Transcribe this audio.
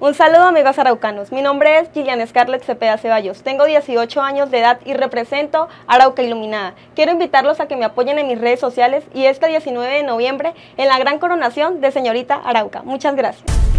Un saludo amigos araucanos, mi nombre es Gillian Scarlett Cepeda Ceballos, tengo 18 años de edad y represento Arauca Iluminada. Quiero invitarlos a que me apoyen en mis redes sociales y este 19 de noviembre en la gran coronación de Señorita Arauca. Muchas gracias.